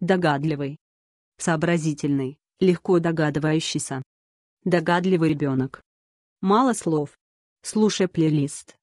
догадливый, сообразительный, легко догадывающийся, догадливый ребенок. Мало слов. Слушай плейлист.